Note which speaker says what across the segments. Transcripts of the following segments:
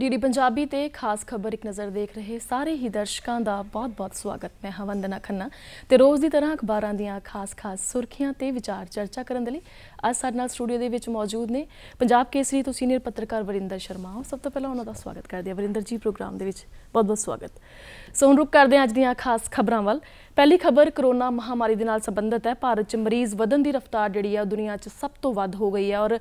Speaker 1: DD Punjabi ਤੇ ਖਾਸ ਖਬਰ ਇੱਕ ਨਜ਼ਰ ਦੇਖ ਰਹੇ ਸਾਰੇ ਹੀ ਦਰਸ਼ਕਾਂ ਦਾ ਬਹੁਤ-ਬਹੁਤ ਸਵਾਗਤ ਮੈਂ ਹਾਂ ਵੰਦਨਾ ਖੰਨਾ ਤੇ ਰੋਜ਼ ਦੀ ਤਰ੍ਹਾਂ ਅਖਬਾਰਾਂ ਦੀਆਂ ਖਾਸ-ਖਾਸ ਸੁਰਖੀਆਂ ਤੇ ਵਿਚਾਰ ਚਰਚਾ ਕਰਨ ਦੇ ਲਈ ਅੱਜ ਸਾਡੇ ਨਾਲ ਸਟੂਡੀਓ ਦੇ ਵਿੱਚ ਮੌਜੂਦ ਨੇ ਪੰਜਾਬ ਕੇਸਰੀ ਤੋਂ ਸੀਨੀਅਰ ਪੱਤਰਕਾਰ ਵਰਿੰਦਰ ਸ਼ਰਮਾ ਸਭ ਤੋਂ ਪਹਿਲਾਂ ਉਹਨਾਂ ਦਾ ਸਵਾਗਤ ਕਰਦੇ ਹਾਂ ਵਰਿੰਦਰ ਜੀ ਪ੍ਰੋਗਰਾਮ ਦੇ ਵਿੱਚ ਬਹੁਤ-ਬਹੁਤ ਸਵਾਗਤ ਸੋ ਹੁਣ ਰੁਕ ਕਰਦੇ ਹਾਂ ਅੱਜ ਦੀਆਂ ਖਾਸ ਖਬਰਾਂ ਵੱਲ ਪਹਿਲੀ ਖਬਰ ਕਰੋਨਾ ਮਹਾਮਾਰੀ ਦੇ ਨਾਲ ਸੰਬੰਧਿਤ ਹੈ ਭਾਰਤ 'ਚ ਮਰੀਜ਼ ਵਧਣ ਦੀ ਰਫ਼ਤਾਰ ਜਿਹੜੀ ਆ ਦੁਨੀਆ 'ਚ ਸਭ ਤੋਂ ਵੱਧ ਹੋ ਗਈ ਹੈ ਔਰ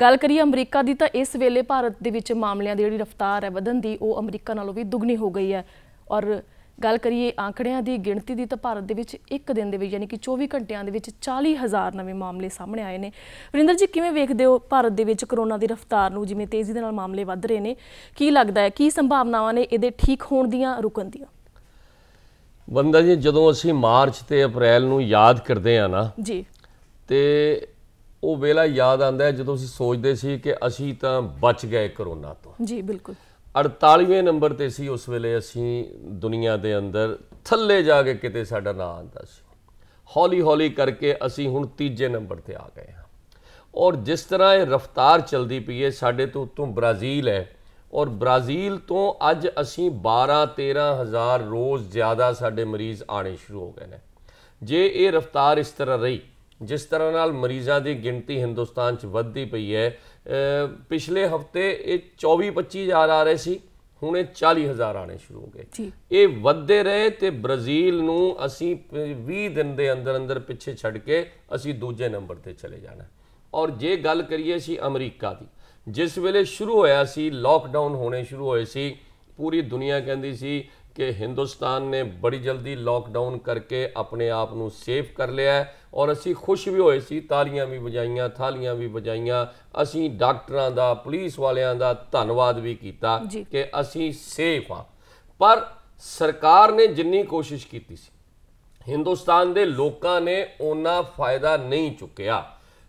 Speaker 1: ਗੱਲ ਕਰੀਏ ਅਮਰੀਕਾ ਦੀ ਤਾਂ ਇਸ ਵੇਲੇ ਭਾਰਤ ਦੇ ਵਿੱਚ ਮਾਮਲਿਆਂ ਦੀ ਜਿਹੜੀ ਰਫ਼ਤਾਰ ਹੈ ਵਧਨ ਦੀ ਉਹ ਅਮਰੀਕਾ ਨਾਲੋਂ ਵੀ ਦੁੱਗਣੀ ਹੋ ਗਈ ਹੈ ਔਰ ਗੱਲ ਕਰੀਏ ਆંકੜਿਆਂ ਦੀ ਗਿਣਤੀ ਦੀ ਤਾਂ ਭਾਰਤ ਦੇ ਵਿੱਚ ਇੱਕ ਦਿਨ ਦੇ ਵਿੱਚ ਯਾਨੀ ਕਿ 24 ਘੰਟਿਆਂ ਦੇ ਵਿੱਚ 40000 ਨਵੇਂ ਮਾਮਲੇ ਸਾਹਮਣੇ ਆਏ ਨੇ ਵਰਿੰਦਰ ਜੀ ਕਿਵੇਂ ਵੇਖਦੇ ਹੋ ਭਾਰਤ ਦੇ ਵਿੱਚ ਕਰੋਨਾ ਦੀ ਰਫ਼ਤਾਰ ਨੂੰ ਜਿਵੇਂ ਤੇਜ਼ੀ ਦੇ ਨਾਲ ਮਾਮਲੇ ਵੱਧ ਰਹੇ ਨੇ ਕੀ ਲੱਗਦਾ ਹੈ ਕੀ ਸੰਭਾਵਨਾਵਾਂ ਨੇ ਇਹਦੇ ਠੀਕ ਹੋਣ ਦੀਆਂ ਰੁਕਣ ਦੀਆਂ
Speaker 2: ਬੰਦਾ ਜੀ ਜਦੋਂ ਅਸੀਂ ਮਾਰਚ ਤੇ ਅਪ੍ਰੈਲ ਨੂੰ ਯਾਦ ਕਰਦੇ ਆ ਨਾ ਜੀ ਤੇ ਉਹ ਵੇਲਾ ਯਾਦ ਆਂਦਾ ਜਦੋਂ ਅਸੀਂ ਸੋਚਦੇ ਸੀ ਕਿ ਅਸੀਂ ਤਾਂ ਬਚ ਗਏ ਕਰੋਨਾ ਤੋਂ ਜੀ ਬਿਲਕੁਲ 48ਵੇਂ ਨੰਬਰ ਤੇ ਸੀ ਉਸ ਵੇਲੇ ਅਸੀਂ ਦੁਨੀਆ ਦੇ ਅੰਦਰ ਥੱਲੇ ਜਾ ਕੇ ਕਿਤੇ ਸਾਡਾ ਨਾਂ ਆਂਦਾ ਸੀ ਹੌਲੀ ਹੌਲੀ ਕਰਕੇ ਅਸੀਂ ਹੁਣ ਤੀਜੇ ਨੰਬਰ ਤੇ ਆ ਗਏ ਹਾਂ ਔਰ ਜਿਸ ਤਰ੍ਹਾਂ ਇਹ ਰਫ਼ਤਾਰ ਚਲਦੀ ਪਈ ਹੈ ਸਾਡੇ ਤੋਂ ਉੱਤੋਂ ਬ੍ਰਾਜ਼ੀਲ ਹੈ ਔਰ ਬ੍ਰਾਜ਼ੀਲ ਤੋਂ ਅੱਜ ਅਸੀਂ 12 13 ਹਜ਼ਾਰ ਰੋਜ਼ ਜ਼ਿਆਦਾ ਸਾਡੇ ਮਰੀਜ਼ ਆਣੇ ਸ਼ੁਰੂ ਹੋ ਗਏ ਨੇ ਜੇ ਇਹ ਰਫ਼ਤਾਰ ਇਸ ਤਰ੍ਹਾਂ ਰਹੀ ਜਿਸ ਤਰ੍ਹਾਂ ਨਾਲ ਮਰੀਜ਼ਾਂ ਦੀ ਗਿਣਤੀ ਹਿੰਦੁਸਤਾਨ 'ਚ ਵੱਧਦੀ ਪਈ ਹੈ ਪਿਛਲੇ ਹਫਤੇ ਇਹ 24-25000 ਆ ਰਹੇ ਸੀ ਹੁਣ ਇਹ 40000 ਆਣੇ ਸ਼ੁਰੂ ਹੋ ਗਏ ਇਹ ਵੱਧਦੇ ਰਹੇ ਤੇ ਬ੍ਰਾਜ਼ੀਲ ਨੂੰ ਅਸੀਂ 20 ਦਿਨ ਦੇ ਅੰਦਰ ਅੰਦਰ ਪਿੱਛੇ ਛੱਡ ਕੇ ਅਸੀਂ ਦੂਜੇ ਨੰਬਰ ਤੇ ਚਲੇ ਜਾਣਾ ਔਰ ਜੇ ਗੱਲ ਕਰੀਏ ਸੀ ਅਮਰੀਕਾ ਦੀ ਜਿਸ ਵੇਲੇ ਸ਼ੁਰੂ ਹੋਇਆ ਸੀ ਲਾਕਡਾਊਨ ਹੋਣੇ ਸ਼ੁਰੂ ਹੋਏ ਸੀ ਪੂਰੀ ਦੁਨੀਆ ਕਹਿੰਦੀ ਸੀ ਕਿ ਹਿੰਦੁਸਤਾਨ ਨੇ ਬੜੀ ਜਲਦੀ ਲਾਕਡਾਊਨ ਕਰਕੇ ਆਪਣੇ ਆਪ ਨੂੰ ਸੇਫ ਕਰ ਲਿਆ ਔਰ ਅਸੀਂ ਖੁਸ਼ ਵੀ ਹੋਏ ਸੀ ਤਾਲੀਆਂ ਵੀ ਵਜਾਈਆਂ ਥਾਲੀਆਂ ਵੀ ਵਜਾਈਆਂ ਅਸੀਂ ਡਾਕਟਰਾਂ ਦਾ ਪੁਲਿਸ ਵਾਲਿਆਂ ਦਾ ਧੰਨਵਾਦ ਵੀ ਕੀਤਾ ਕਿ ਅਸੀਂ ਸੇਫ ਆ ਪਰ ਸਰਕਾਰ ਨੇ ਜਿੰਨੀ ਕੋਸ਼ਿਸ਼ ਕੀਤੀ ਸੀ ਹਿੰਦੁਸਤਾਨ ਦੇ ਲੋਕਾਂ ਨੇ ਉਹਨਾਂ ਫਾਇਦਾ ਨਹੀਂ ਚੁੱਕਿਆ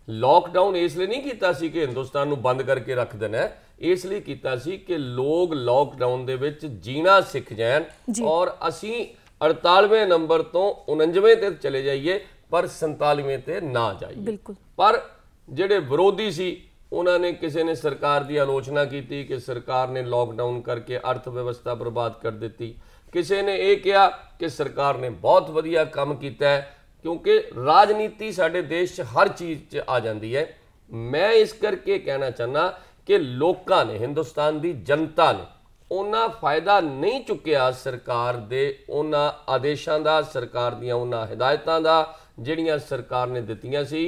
Speaker 2: ਲਾਕਡਾਊਨ ਇਸ ਲਈ ਨਹੀਂ ਕੀਤਾ ਸੀ ਕਿ ਹਿੰਦੁਸਤਾਨ ਨੂੰ ਬੰਦ ਕਰਕੇ ਰੱਖ ਦੇਣਾ ਹੈ ਇਸ ਲਈ ਕੀਤਾ ਸੀ ਕਿ ਲੋਕ ਲਾਕਡਾਊਨ ਦੇ ਵਿੱਚ ਜੀਣਾ ਸਿੱਖ ਜਾਣ ਔਰ ਅਸੀਂ 48ਵੇਂ ਨੰਬਰ ਤੋਂ 49ਵੇਂ ਤੇ ਚਲੇ ਜਾਈਏ ਪਰ 47ਵੇਂ ਤੇ ਨਾ ਜਾਈਏ ਪਰ ਜਿਹੜੇ ਵਿਰੋਧੀ ਸੀ ਉਹਨਾਂ ਨੇ ਕਿਸੇ ਨੇ ਸਰਕਾਰ ਦੀ ਆਲੋਚਨਾ ਕੀਤੀ ਕਿ ਸਰਕਾਰ ਨੇ ਲਾਕਡਾਊਨ ਕਰਕੇ ਅਰਥ ਵਿਵਸਥਾ ਬਰਬਾਦ ਕਰ ਦਿੱਤੀ ਕਿਸੇ ਨੇ ਇਹ ਕਿਹਾ ਕਿ ਸਰਕਾਰ ਨੇ ਬਹੁਤ ਵਧੀਆ ਕੰਮ ਕੀਤਾ ਹੈ ਕਿਉਂਕਿ ਰਾਜਨੀਤੀ ਸਾਡੇ ਦੇਸ਼ 'ਚ ਹਰ ਚੀਜ਼ 'ਚ ਆ ਜਾਂਦੀ ਹੈ ਮੈਂ ਇਸ ਕਰਕੇ ਕਹਿਣਾ ਚਾਹਨਾ ਕਿ ਲੋਕਾਂ ਨੇ ਹਿੰਦੁਸਤਾਨ ਦੀ ਜਨਤਾ ਨੇ ਉਹਨਾਂ ਫਾਇਦਾ ਨਹੀਂ ਚੁੱਕਿਆ ਸਰਕਾਰ ਦੇ ਉਹਨਾਂ ਆਦੇਸ਼ਾਂ ਦਾ ਸਰਕਾਰ ਦੀਆਂ ਉਹਨਾਂ ਹਦਾਇਤਾਂ ਦਾ ਜਿਹੜੀਆਂ ਸਰਕਾਰ ਨੇ ਦਿੱਤੀਆਂ ਸੀ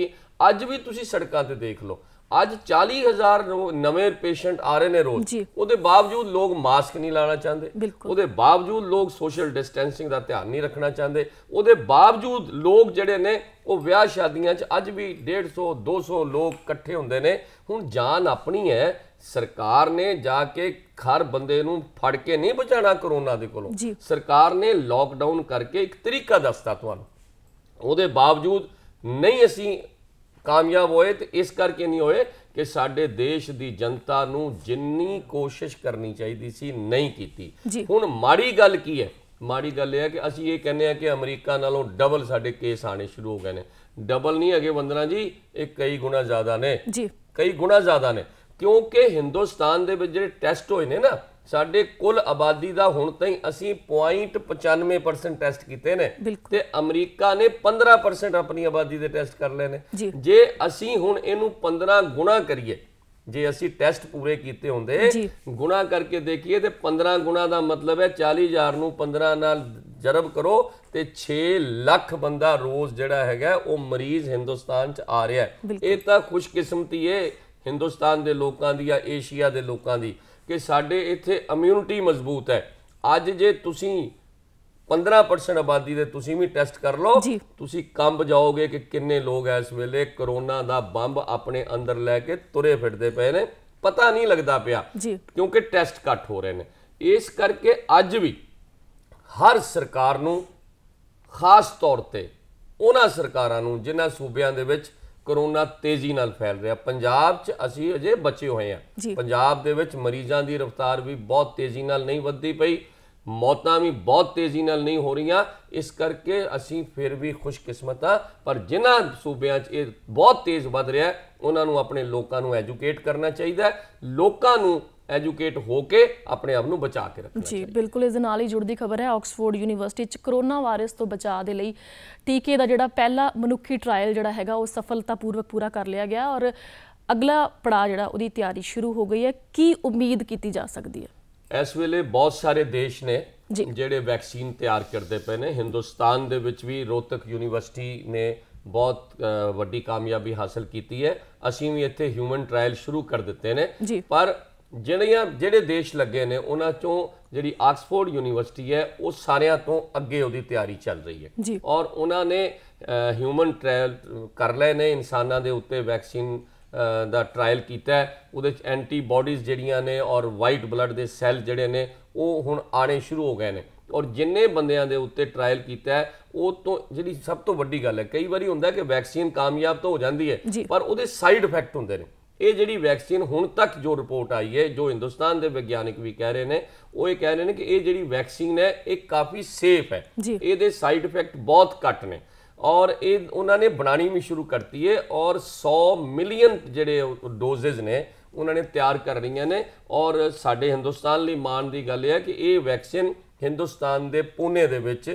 Speaker 2: ਅੱਜ ਵੀ ਤੁਸੀਂ ਸੜਕਾਂ ਤੇ ਦੇਖ ਲਓ ਅੱਜ 40000 ਨਵੇਂ ਪੇਸ਼ੈਂਟ ਆ ਰਹੇ ਨੇ ਰੋਜ਼ ਉਹਦੇ ਬਾਵਜੂਦ ਲੋਕ ਮਾਸਕ ਨਹੀਂ ਲਾਣਾ ਚਾਹੁੰਦੇ ਉਹਦੇ ਬਾਵਜੂਦ ਲੋਕ ਸੋਸ਼ਲ ਡਿਸਟੈਂਸਿੰਗ ਦਾ ਧਿਆਨ ਨਹੀਂ ਰੱਖਣਾ ਚਾਹੁੰਦੇ ਉਹਦੇ ਬਾਵਜੂਦ ਲੋਕ ਜਿਹੜੇ ਨੇ ਉਹ ਵਿਆਹ ਸ਼ਾਦੀਆਂ 'ਚ ਅੱਜ ਵੀ 150 200 ਲੋਕ ਇਕੱਠੇ ਹੁੰਦੇ ਨੇ ਹੁਣ ਜਾਨ ਆਪਣੀ ਹੈ ਸਰਕਾਰ ਨੇ ਜਾ ਕੇ ਹਰ ਬੰਦੇ ਨੂੰ ਫੜ ਕੇ ਨਹੀਂ ਬਚਾਣਾ ਕਰੋਨਾ ਦੇ ਕੋਲੋਂ ਸਰਕਾਰ ਨੇ ਲਾਕਡਾਊਨ ਕਰਕੇ ਇੱਕ ਤਰੀਕਾ ਦੱਸਤਾ ਤੁਹਾਨੂੰ ਉਹਦੇ ਬਾਵਜੂਦ ਨਹੀਂ ਅਸੀਂ ਕਾਮਯਾਬ ਹੋਏ ਤੇ ਇਸ ਕਰਕੇ ਨਹੀਂ ਹੋਏ ਕਿ ਸਾਡੇ ਦੇਸ਼ ਦੀ ਜਨਤਾ ਨੂੰ ਜਿੰਨੀ ਕੋਸ਼ਿਸ਼ ਕਰਨੀ ਚਾਹੀਦੀ ਸੀ ਨਹੀਂ ਕੀਤੀ ਹੁਣ ਮਾੜੀ ਗੱਲ ਕੀ ਹੈ ਮਾੜੀ ਗੱਲ ਇਹ ਹੈ ਕਿ ਅਸੀਂ ਇਹ ਕਹਿੰਦੇ ਆ ਕਿ ਅਮਰੀਕਾ ਨਾਲੋਂ ਡਬਲ ਸਾਡੇ ਕੇਸ ਆਣੇ ਸ਼ੁਰੂ ਹੋ ਗਏ ਨੇ ਡਬਲ ਨਹੀਂ ਹੈਗੇ ਵੰਦਨਾ ਜੀ ਇਹ ਕਈ ਗੁਣਾ ਜ਼ਿਆਦਾ ਨੇ ਜੀ ਕਈ ਗੁਣਾ ਜ਼ਿਆਦਾ ਨੇ ਕਿਉਂਕਿ ਹਿੰਦੁਸਤਾਨ ਦੇ ਵਿੱਚ ਜਿਹੜੇ ਟੈਸਟ ਹੋਏ ਨੇ ਨਾ ਸਾਡੇ ਕੁੱਲ ਆਬਾਦੀ ਦਾ ਹੁਣ ਤਾਈਂ ਅਸੀਂ 0.95% ਟੈਸਟ ਕੀਤੇ ਨੇ ਤੇ ਅਮਰੀਕਾ ਨੇ 15% ਆਪਣੀ ਆਬਾਦੀ ਦੇ ਟੈਸਟ ਕਰ ਲਏ ਨੇ ਜੇ ਅਸੀਂ ਹੁਣ ਇਹਨੂੰ 15 ਗੁਣਾ ਕਰੀਏ ਜੇ ਅਸੀਂ ਟੈਸਟ ਪੂਰੇ ਕੀਤੇ ਹੁੰਦੇ ਗੁਣਾ ਕਰਕੇ ਦੇਖੀਏ ਤੇ 15 ਗੁਣਾ ਦਾ ਮਤਲਬ ਹੈ 40000 ਨੂੰ 15 ਨਾਲ ਜਰਬ ਕਰੋ ਤੇ 6 ਲੱਖ ਬੰਦਾ ਰੋਜ਼ ਜਿਹੜਾ ਹੈਗਾ ਉਹ ਮਰੀਜ਼ ਹਿੰਦੁਸਤਾਨ 'ਚ ਆ ਰਿਹਾ ਹੈ ਇਹ ਤਾਂ ਖੁਸ਼ਕਿਸਮਤੀ ਹੈ ਹਿੰਦੁਸਤਾਨ ਦੇ ਲੋਕਾਂ ਦੀ ਜਾਂ ਏਸ਼ੀਆ ਦੇ ਲੋਕਾਂ ਦੀ ਕਿ ਸਾਡੇ ਇੱਥੇ ਇਮਿਊਨਿਟੀ ਮਜ਼ਬੂਤ ਹੈ ਅੱਜ ਜੇ ਤੁਸੀਂ 15% ਆਬਾਦੀ ਦੇ ਤੁਸੀਂ ਵੀ ਟੈਸਟ ਕਰ ਲਓ ਤੁਸੀਂ ਕੰਬ ਜਾਓਗੇ ਕਿ ਕਿੰਨੇ ਲੋਕ ਇਸ ਵੇਲੇ ਕਰੋਨਾ ਦਾ ਬੰਬ ਆਪਣੇ ਅੰਦਰ ਲੈ ਕੇ ਤੁਰੇ ਫਿਰਦੇ ਪਏ ਨੇ ਪਤਾ ਨਹੀਂ ਲੱਗਦਾ ਪਿਆ ਕਿਉਂਕਿ ਟੈਸਟ ਘੱਟ ਹੋ ਰਹੇ ਨੇ ਇਸ ਕਰਕੇ ਅੱਜ ਵੀ ਹਰ ਸਰਕਾਰ ਨੂੰ ਖਾਸ ਤੌਰ ਤੇ ਉਹਨਾਂ ਸਰਕਾਰਾਂ ਨੂੰ ਜਿਨ੍ਹਾਂ ਸੂਬਿਆਂ ਦੇ ਵਿੱਚ ਕਰੋਨਾ ਤੇਜ਼ੀ ਨਾਲ ਫੈਲ ਰਿਹਾ ਪੰਜਾਬ 'ਚ ਅਸੀਂ ਅਜੇ ਬਚੇ ਹੋਏ ਆ ਪੰਜਾਬ ਦੇ ਵਿੱਚ ਮਰੀਜ਼ਾਂ ਦੀ ਰਫ਼ਤਾਰ ਵੀ ਬਹੁਤ ਤੇਜ਼ੀ ਨਾਲ ਨਹੀਂ ਵੱਧਦੀ ਪਈ ਮੌਤਾਂ ਵੀ ਬਹੁਤ ਤੇਜ਼ੀ ਨਾਲ ਨਹੀਂ ਹੋ ਰਹੀਆਂ ਇਸ ਕਰਕੇ ਅਸੀਂ ਫਿਰ ਵੀ ਖੁਸ਼ਕਿਸਮਤ ਆ ਪਰ ਜਿਨ੍ਹਾਂ ਸੂਬਿਆਂ 'ਚ ਇਹ ਬਹੁਤ ਤੇਜ਼ ਵੱਧ ਰਿਹਾ ਉਹਨਾਂ ਨੂੰ ਆਪਣੇ ਲੋਕਾਂ ਨੂੰ ਐਜੂਕੇਟ ਕਰਨਾ ਚਾਹੀਦਾ ਲੋਕਾਂ ਨੂੰ ਐਜੂਕੇਟ ਹੋ ਕੇ ਆਪਣੇ ਆਪ ਨੂੰ ਬਚਾ ਕੇ ਰੱਖਣਾ
Speaker 1: ਜੀ ਬਿਲਕੁਲ ਇਸ ਨਾਲ ਹੀ ਜੁੜਦੀ ਖਬਰ ਹੈ ਆਕਸਫੋਰਡ ਯੂਨੀਵਰਸਿਟੀ 'ਚ ਕਰੋਨਾ ਵਾਇਰਸ ਤੋਂ ਬਚਾਅ ਦੇ ਲਈ ਟੀਕੇ ਦਾ ਜਿਹੜਾ ਪਹਿਲਾ ਮਨੁੱਖੀ ਟ੍ਰਾਇਲ ਜਿਹੜਾ ਹੈਗਾ ਉਹ ਸਫਲਤਾਪੂਰਵਕ ਪੂਰਾ ਕਰ ਲਿਆ ਗਿਆ ਔਰ ਅਗਲਾ ਪੜਾਅ ਜਿਹੜਾ ਉਹਦੀ ਤਿਆਰੀ ਸ਼ੁਰੂ ਹੋ ਗਈ ਹੈ ਕੀ ਉਮੀਦ ਕੀਤੀ ਜਾ ਸਕਦੀ
Speaker 2: ਹੈ ਇਸ ਵੇਲੇ ਬਹੁਤ ਸਾਰੇ ਦੇਸ਼ ਨੇ ਜਿਹੜੇ ਵੈਕਸੀਨ ਤਿਆਰ ਕਰਦੇ ਪਏ ਨੇ ਹਿੰਦੁਸਤਾਨ ਦੇ ਵਿੱਚ ਵੀ ਰੋਤਕ ਯੂਨੀਵਰਸਿਟੀ ਨੇ ਬਹੁਤ ਵੱਡੀ ਕਾਮਯਾਬੀ ਹਾਸਲ ਕੀਤੀ ਹੈ ਅਸੀਂ ਵੀ ਇੱਥੇ ਹਿਊਮਨ ਟ੍ਰਾਇਲ ਸ਼ੁਰੂ ਕਰ ਦਿੱਤੇ ਨੇ ਪਰ ਜਿਹੜੀਆਂ ਜਿਹੜੇ ਦੇਸ਼ ਲੱਗੇ ਨੇ ਉਹਨਾਂ ਚੋਂ ਜਿਹੜੀ ਆਕਸਫੋਰਡ ਯੂਨੀਵਰਸਿਟੀ ਹੈ ਉਹ ਸਾਰਿਆਂ ਤੋਂ ਅੱਗੇ ਉਹਦੀ ਤਿਆਰੀ ਚੱਲ ਰਹੀ ਹੈ ਔਰ ਉਹਨਾਂ ਨੇ ਹਿਊਮਨ ਟ੍ਰਾਇਲ ਕਰ ਲਏ ਨੇ ਇਨਸਾਨਾਂ ਦੇ ਉੱਤੇ ਵੈਕਸੀਨ ਦਾ ਟ੍ਰਾਇਲ ਕੀਤਾ ਉਹਦੇ ਚ ਐਂਟੀਬਾਡੀਜ਼ ਜਿਹੜੀਆਂ ਨੇ ਔਰ ਵਾਈਟ ਬਲੱਡ ਦੇ ਸੈੱਲ ਜਿਹੜੇ ਨੇ ਉਹ ਹੁਣ ਆਣੇ ਸ਼ੁਰੂ ਹੋ ਗਏ ਨੇ ਔਰ ਜਿੰਨੇ ਬੰਦਿਆਂ ਦੇ ਉੱਤੇ ਟ੍ਰਾਇਲ ਕੀਤਾ ਉਹ ਤੋਂ ਜਿਹੜੀ ਸਭ ਤੋਂ ਵੱਡੀ ਗੱਲ ਹੈ ਕਈ ਵਾਰੀ ਹੁੰਦਾ ਕਿ ਵੈਕਸੀਨ ਕਾਮਯਾਬ ਤਾਂ ਹੋ ਜਾਂਦੀ ਹੈ ਪਰ ਉਹਦੇ ਸਾਈਡ ਇਫੈਕਟ ਹੁੰਦੇ ਨੇ ਇਹ ਜਿਹੜੀ ਵੈਕਸੀਨ ਹੁਣ ਤੱਕ ਜੋ ਰਿਪੋਰਟ ਆਈ ਹੈ ਜੋ ਹਿੰਦੁਸਤਾਨ ਦੇ ਵਿਗਿਆਨਿਕ ਵੀ ਕਹਿ ਰਹੇ ਨੇ ਉਹ ਇਹ ਕਹਿ ਰਹੇ ਨੇ ਕਿ ਇਹ ਜਿਹੜੀ ਵੈਕਸੀਨ ਹੈ ਇਹ ਕਾਫੀ ਸੇਫ ਹੈ ਇਹਦੇ ਸਾਈਡ ਇਫੈਕਟ ਬਹੁਤ ਘੱਟ ਨੇ ਔਰ ਇਹ ਉਹਨਾਂ ਨੇ ਬਣਾਣੀ ਵੀ ਸ਼ੁਰੂ ਕਰਤੀ ਹੈ ਔਰ 100 ਮਿਲੀਅਨ ਜਿਹੜੇ ਡੋਜ਼ਸ ਨੇ ਉਹਨਾਂ ਨੇ ਤਿਆਰ ਕਰ ਰਹੀਆਂ ਨੇ ਔਰ ਸਾਡੇ ਹਿੰਦੁਸਤਾਨ ਲਈ ਮਾਣ ਦੀ ਗੱਲ ਹੈ ਕਿ ਇਹ ਵੈਕਸੀਨ ਹਿੰਦੁਸਤਾਨ ਦੇ ਪੂਨੇ ਦੇ ਵਿੱਚ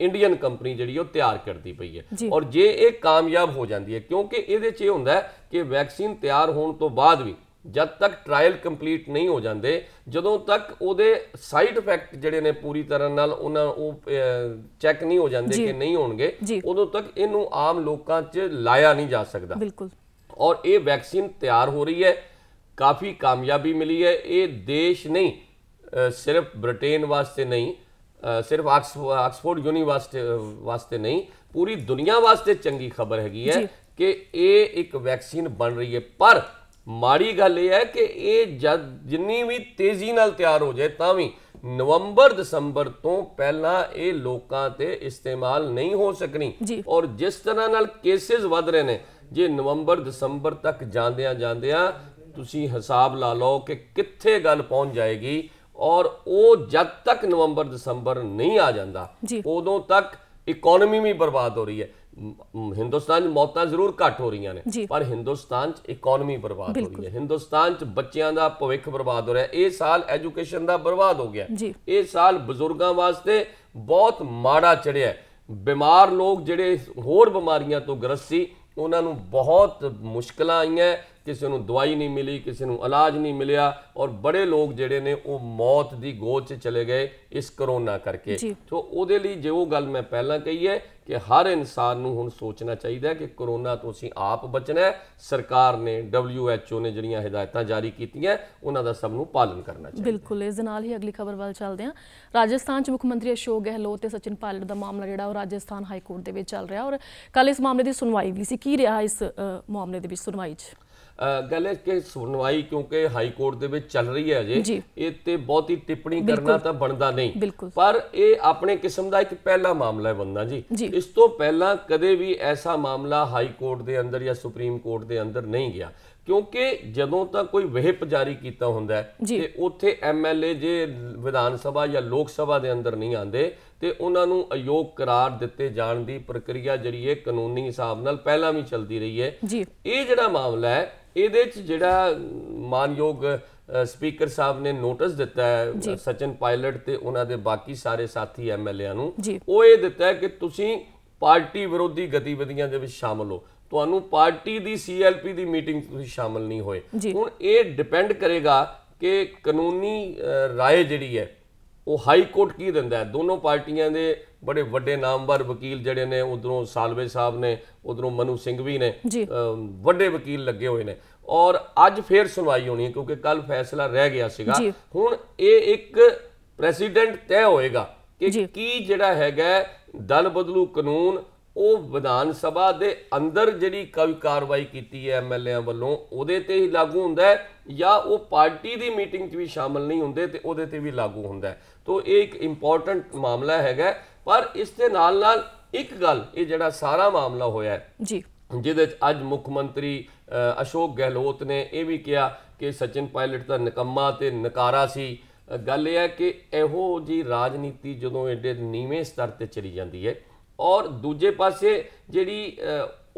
Speaker 2: ਇੰਡੀਅਨ ਕੰਪਨੀ ਜਿਹੜੀ ਉਹ ਤਿਆਰ ਕਰਦੀ ਪਈ ਹੈ ਔਰ ਜੇ ਇਹ ਕਾਮਯਾਬ ਹੋ ਜਾਂਦੀ ਹੈ ਕਿਉਂਕਿ ਇਹਦੇ 'ਚ ਇਹ ਹੁੰਦਾ ਹੈ ਕਿ ਵੈਕਸੀਨ ਤਿਆਰ ਹੋਣ ਤੋਂ ਬਾਅਦ ਵੀ ਜਦ ਤੱਕ ਟ੍ਰਾਇਲ ਕੰਪਲੀਟ ਨਹੀਂ ਹੋ ਜਾਂਦੇ ਜਦੋਂ ਤੱਕ ਉਹਦੇ ਸਾਈਡ ਇਫੈਕਟ ਜਿਹੜੇ ਨੇ ਪੂਰੀ ਤਰ੍ਹਾਂ ਨਾਲ ਉਹਨਾਂ ਉਹ ਚੈੱਕ ਨਹੀਂ ਹੋ ਜਾਂਦੇ ਕਿ ਨਹੀਂ ਹੋਣਗੇ ਉਦੋਂ ਤੱਕ ਇਹਨੂੰ ਆਮ ਲੋਕਾਂ 'ਚ ਲਾਇਆ ਨਹੀਂ ਜਾ ਸਕਦਾ ਬਿਲਕੁਲ ਔਰ ਇਹ ਵੈਕਸੀਨ ਤਿਆਰ ਹੋ ਰਹੀ ਹੈ ਕਾਫੀ ਕਾਮਯਾਬੀ ਮਿਲੀ ਹੈ ਇਹ ਦੇਸ਼ ਨਹੀਂ ਸਿਰਫ ਬ੍ਰਿਟੇਨ ਵਾਸਤੇ ਨਹੀਂ ਸਿਰਫ ਆਕਸਫੋਰਡ ਯੂਨੀਵਰਸਿਟੀ ਵਾਸਤੇ ਨਹੀਂ ਪੂਰੀ ਦੁਨੀਆ ਵਾਸਤੇ ਚੰਗੀ ਖਬਰ ਹੈਗੀ ਹੈ ਕਿ ਇਹ ਇੱਕ ਵੈਕਸੀਨ ਬਣ ਰਹੀ ਹੈ ਪਰ ਮਾੜੀ ਗੱਲ ਇਹ ਹੈ ਕਿ ਇਹ ਜਦ ਜਿੰਨੀ ਵੀ ਤੇਜ਼ੀ ਨਾਲ ਤਿਆਰ ਹੋ ਜਾਏ ਤਾਂ ਵੀ ਨਵੰਬਰ ਦਸੰਬਰ ਤੋਂ ਪਹਿਲਾਂ ਇਹ ਲੋਕਾਂ ਤੇ ਇਸਤੇਮਾਲ ਨਹੀਂ ਹੋ ਸਕਣੀ ਔਰ ਜਿਸ ਤਰ੍ਹਾਂ ਨਾਲ ਕੇਸਸ ਵਧ ਰਹੇ ਨੇ ਜੇ ਨਵੰਬਰ ਦਸੰਬਰ ਤੱਕ ਜਾਂਦਿਆਂ ਜਾਂਦਿਆਂ ਤੁਸੀਂ ਹਿਸਾਬ ਲਾ ਲਓ ਕਿ ਕਿੱਥੇ ਗੱਲ ਪਹੁੰਚ ਜਾਏਗੀ ਔਰ ਉਹ ਜਦ ਤੱਕ ਨਵੰਬਰ ਦਸੰਬਰ ਨਹੀਂ ਆ ਜਾਂਦਾ ਉਦੋਂ ਤੱਕ ਇਕਨੋਮੀ ਵੀ ਬਰਬਾਦ ਹੋ ਰਹੀ ਹੈ ਹਿੰਦੁਸਤਾਨ 'ਚ ਮੌਤਾਂ ਜ਼ਰੂਰ ਘਟ ਹੋ ਰਹੀਆਂ ਨੇ ਪਰ ਹਿੰਦੁਸਤਾਨ 'ਚ ਇਕਨੋਮੀ ਬਰਬਾਦ ਹੋ ਰਹੀ ਹੈ ਹਿੰਦੁਸਤਾਨ 'ਚ ਬੱਚਿਆਂ ਦਾ ਭਵਿੱਖ ਬਰਬਾਦ ਹੋ ਰਿਹਾ ਇਹ ਸਾਲ ਐਜੂਕੇਸ਼ਨ ਦਾ ਬਰਬਾਦ ਹੋ ਗਿਆ ਇਹ ਸਾਲ ਬਜ਼ੁਰਗਾਂ ਵਾਸਤੇ ਬਹੁਤ ਮਾੜਾ ਚੜਿਆ ਬਿਮਾਰ ਲੋਕ ਜਿਹੜੇ ਹੋਰ ਬਿਮਾਰੀਆਂ ਤੋਂ ਗ੍ਰਸਤ ਸੀ ਉਹਨਾਂ ਨੂੰ ਬਹੁਤ ਮੁਸ਼ਕਲਾਂ ਆਈਆਂ ਕਿਸੇ ਨੂੰ ਦਵਾਈ ਨਹੀਂ ਮਿਲੀ ਕਿਸੇ ਨੂੰ ਇਲਾਜ ਨਹੀਂ ਮਿਲਿਆ ਔਰ ਬੜੇ ਲੋਕ ਜਿਹੜੇ ਨੇ ਉਹ ਮੌਤ ਦੀ ਗੋਦ 'ਚ ਚਲੇ ਗਏ ਇਸ ਕਰੋਨਾ ਕਰਕੇ ਸੋ ਉਹਦੇ ਲਈ ਜੇ ਉਹ ਗੱਲ ਮੈਂ ਪਹਿਲਾਂ ਕਹੀ ਹੈ ਕਿ ਹਰ ਇਨਸਾਨ ਨੂੰ ਹੁਣ ਸੋਚਣਾ ਚਾਹੀਦਾ ਹੈ ਕਿ ਕਰੋਨਾ ਤੋਂ ਅਸੀਂ ਆਪ ਬਚਣਾ ਹੈ ਸਰਕਾਰ ਨੇ WHO ਨੇ ਜਿਹੜੀਆਂ ਹਦਾਇਤਾਂ ਜਾਰੀ ਕੀਤੀਆਂ ਉਹਨਾਂ ਦਾ ਸਭ ਨੂੰ ਪਾਲਨ ਕਰਨਾ ਚਾਹੀਦਾ
Speaker 1: ਬਿਲਕੁਲ ਇਸ ਨਾਲ ਹੀ ਅਗਲੀ ਖਬਰ ਵੱਲ ਚੱਲਦੇ ਹਾਂ ਰਾਜਸਥਾਨ ਚ ਮੁੱਖ ਮੰਤਰੀ ਅਸ਼ੋਕ ਗਹਿਲੋਤ ਤੇ ਸਚਿਨ ਪਾਇਲਟ ਦਾ ਮਾਮਲਾ ਜਿਹੜਾ ਉਹ ਰਾਜਸਥਾਨ ਹਾਈ ਕੋਰਟ ਦੇ ਵਿੱਚ ਚੱਲ ਰਿਹਾ ਔਰ ਕੱਲ ਇਸ ਮਾਮਲੇ ਦੀ ਸੁਣਵਾਈ ਵੀ ਸੀ ਕੀ ਰਿਹਾ ਇਸ ਮਾਮਲੇ ਦੇ ਵਿੱਚ ਸੁਣਵਾਈ 'ਚ
Speaker 2: ਗੱਲ ਇਹ ਕਿ ਸੁਣਵਾਈ ਕਿਉਂਕਿ ਹਾਈ ਕੋਰਟ ਦੇ ਵਿੱਚ ਚੱਲ ਰਹੀ ਹੈ ਅਜੇ ਇਹ ਤੇ ਬਹੁਤੀ ਟਿੱਪਣੀ ਕਰਨਾ ਤਾਂ ਬਣਦਾ ਨਹੀਂ ਪਰ ਇਹ ਆਪਣੇ ਕਿਸਮ ਦਾ ਇੱਕ ਪਹਿਲਾ ਮਾਮਲਾ ਹੈ ਬੰਦਾ ਜੀ ਇਸ ਤੋਂ ਪਹਿਲਾਂ ਕਦੇ ਵੀ ਐਸਾ ਮਾਮਲਾ ਹਾਈ ਕੋਰਟ ਦੇ ਅੰਦਰ ਜਾਂ ਸੁਪਰੀਮ ਕੋਰਟ ਦੇ ਅੰਦਰ ਨਹੀਂ ਗਿਆ ਕਿਉਂਕਿ ਜਦੋਂ ਤਾਂ ਕੋਈ ਵਹਿਪ ਜਾਰੀ ਕੀਤਾ ਹੁੰਦਾ ਤੇ ਉੱਥੇ ਐਮਐਲਏ ਜੇ ਵਿਧਾਨ ਸਭਾ ਜਾਂ ਲੋਕ ਸਭਾ ਦੇ ਅੰਦਰ ਨਹੀਂ ਆਂਦੇ ਤੇ ਉਹਨਾਂ ਨੂੰ ਅਯੋਗ ਕਰਾਰ ਦਿੱਤੇ ਜਾਣ ਦੀ ਪ੍ਰਕਿਰਿਆ ਜਿਹੜੀ ਹੈ ਕਾਨੂੰਨੀ ਹਿਸਾਬ ਨਾਲ ਪਹਿਲਾਂ ਵੀ ਚੱਲਦੀ ਰਹੀ ਹੈ ਇਹ ਜਿਹੜਾ ਮਾਮਲਾ ਹੈ ਇਹਦੇ 'ਚ ਜਿਹੜਾ ਮਾਨਯੋਗ ਸਪੀਕਰ ਸਾਹਿਬ ਨੇ ਨੋਟਿਸ ਦਿੱਤਾ ਹੈ ਸਚਨ ਪਾਇਲਟ ਤੇ ਉਹਨਾਂ ਦੇ ਬਾਕੀ ਸਾਰੇ ਸਾਥੀ ਐਮਐਲਏਆਂ ਨੂੰ ਉਹ ਇਹ ਦਿੱਤਾ ਹੈ ਕਿ ਤੁਸੀਂ ਪਾਰਟੀ ਵਿਰੋਧੀ ਗਤੀਵਿਧੀਆਂ ਦੇ ਵਿੱਚ ਸ਼ਾਮਲ ਹੋ ਤੁਹਾਨੂੰ ਪਾਰਟੀ ਦੀ ਸੀਐਲਪੀ ਦੀ ਮੀਟਿੰਗ ਤੁਸੀਂ ਸ਼ਾਮਲ ਨਹੀਂ ਹੋਏ ਹੁਣ ਇਹ ਡਿਪੈਂਡ ਕਰੇਗਾ ਕਿ ਕਾਨੂੰਨੀ رائے ਜਿਹੜੀ ਹੈ ਉਹ ਹਾਈ ਕੋਰਟ ਕੀ ਦਿੰਦਾ ਹੈ ਦੋਨੋਂ ਪਾਰਟੀਆਂ ਦੇ ਬੜੇ ਵੱਡੇ ਨਾਮਵਰ ਵਕੀਲ ਜਿਹੜੇ ਨੇ ਉਧਰੋਂ ਸਾਲਵੇ ਸਾਹਿਬ ਨੇ ਉਧਰੋਂ ਮਨੂ ਸਿੰਘ ਵੀ ਨੇ ਵੱਡੇ ਵਕੀਲ ਲੱਗੇ ਹੋਏ ਨੇ ਔਰ ਅੱਜ ਫੇਰ ਸੁਣਵਾਈ ਹੋਣੀ ਹੈ ਕਿਉਂਕਿ ਕੱਲ ਫੈਸਲਾ ਰਹਿ ਗਿਆ ਸੀਗਾ ਹੁਣ ਇਹ ਇੱਕ ਪ੍ਰੈਸੀਡੈਂਟ ਤੈਅ ਹੋਏਗਾ ਕਿ ਕੀ ਜਿਹੜਾ ਹੈਗਾ ਦਲ ਬਦਲੂ ਕਾਨੂੰਨ ਉਹ ਵਿਧਾਨ ਸਭਾ ਦੇ ਅੰਦਰ ਜਿਹੜੀ ਕੋਈ ਕਾਰਵਾਈ ਕੀਤੀ ਹੈ ਐਮਐਲਏਆਂ ਵੱਲੋਂ ਉਹਦੇ ਤੇ ਹੀ ਲਾਗੂ ਹੁੰਦਾ ਹੈ ਜਾਂ ਉਹ ਪਾਰਟੀ ਦੀ ਮੀਟਿੰਗ 'ਚ ਵੀ ਸ਼ਾਮਲ ਨਹੀਂ ਹੁੰਦੇ ਤੇ ਉਹਦੇ ਤੇ ਵੀ ਲਾਗੂ ਹੁੰਦਾ ਹੈ ਤੋਂ ਇਹ ਇੱਕ ਇੰਪੋਰਟੈਂਟ ਮਾਮਲਾ ਹੈਗਾ ਪਰ ਇਸ ਦੇ ਨਾਲ ਨਾਲ ਇੱਕ ਗੱਲ ਇਹ ਜਿਹੜਾ ਸਾਰਾ ਮਾਮਲਾ ਹੋਇਆ ਹੈ ਜੀ ਜਿਹਦੇ ਅੱਜ ਮੁੱਖ ਮੰਤਰੀ ਅਸ਼ੋਕ ਗਹਿਲੋਤ ਨੇ ਇਹ ਵੀ ਕਿਹਾ ਕਿ ਸਚਿਨ ਪਾਇਲਟ ਦਾ ਨਕਮਾ ਤੇ ਨਕਾਰਾ ਸੀ ਗੱਲ ਇਹ ਹੈ ਕਿ ਇਹੋ ਜੀ ਰਾਜਨੀਤੀ ਜਦੋਂ ਐਡੇ ਨੀਵੇਂ ਸਤਰ ਤੇ ਚਲੀ ਜਾਂਦੀ ਹੈ ਔਰ ਦੂਜੇ ਪਾਸੇ ਜਿਹੜੀ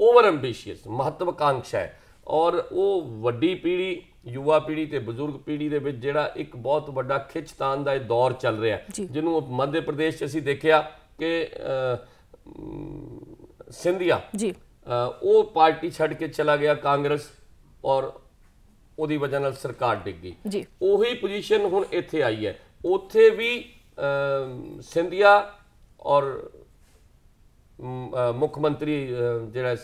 Speaker 2: ਓਵਰ ਐਂਬੀਸ਼ੀਅਸ ਮਹੱਤਵਕਾਂਕਸ਼ਾ ਹੈ ਔਰ ਉਹ ਵੱਡੀ ਪੀੜ੍ਹੀ ਯੁਵਾ ਪੀੜ੍ਹੀ ਤੇ ਬਜ਼ੁਰਗ ਪੀੜ੍ਹੀ ਦੇ ਵਿੱਚ ਜਿਹੜਾ ਇੱਕ ਬਹੁਤ ਵੱਡਾ ਖਿੱਚਤਾਨ ਦਾ ਇਹ ਦੌਰ ਚੱਲ ਰਿਹਾ ਜਿਹਨੂੰ ਮੱਧ ਪ੍ਰਦੇਸ਼ 'ਚ ਅਸੀਂ ਦੇਖਿਆ ਕਿ ਸਿੰਧੀਆ ਜੀ ਉਹ ਪਾਰਟੀ ਛੱਡ ਕੇ ਚਲਾ ਗਿਆ ਕਾਂਗਰਸ ਔਰ ਉਹਦੀ ਵਜ੍ਹਾ ਨਾਲ ਸਰਕਾਰ ਡਿੱਗ ਗਈ ਜੀ ਉਹੀ ਪੋਜੀਸ਼ਨ ਹੁਣ ਇੱਥੇ ਆਈ ਹੈ ਉੱਥੇ ਵੀ ਸਿੰਧਿਆ ਔਰ ਮੁੱਖ ਮੰਤਰੀ ਜਿਹੜਾ